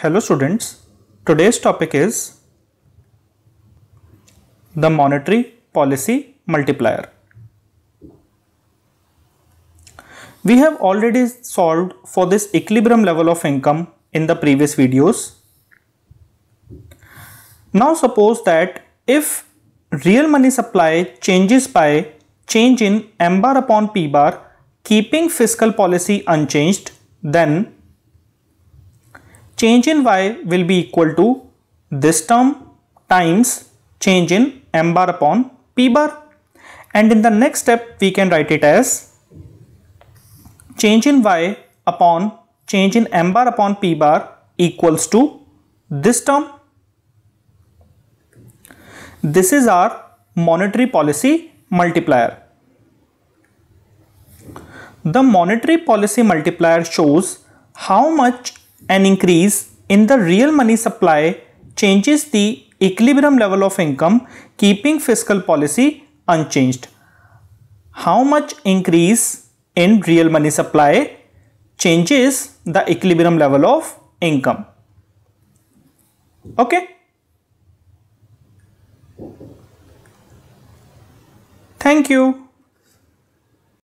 Hello students, today's topic is the monetary policy multiplier. We have already solved for this equilibrium level of income in the previous videos. Now suppose that if real money supply changes by change in M bar upon P bar keeping fiscal policy unchanged then change in y will be equal to this term times change in m bar upon p bar and in the next step we can write it as change in y upon change in m bar upon p bar equals to this term this is our monetary policy multiplier. The monetary policy multiplier shows how much an increase in the real money supply changes the equilibrium level of income, keeping fiscal policy unchanged. How much increase in real money supply changes the equilibrium level of income? Okay. Thank you.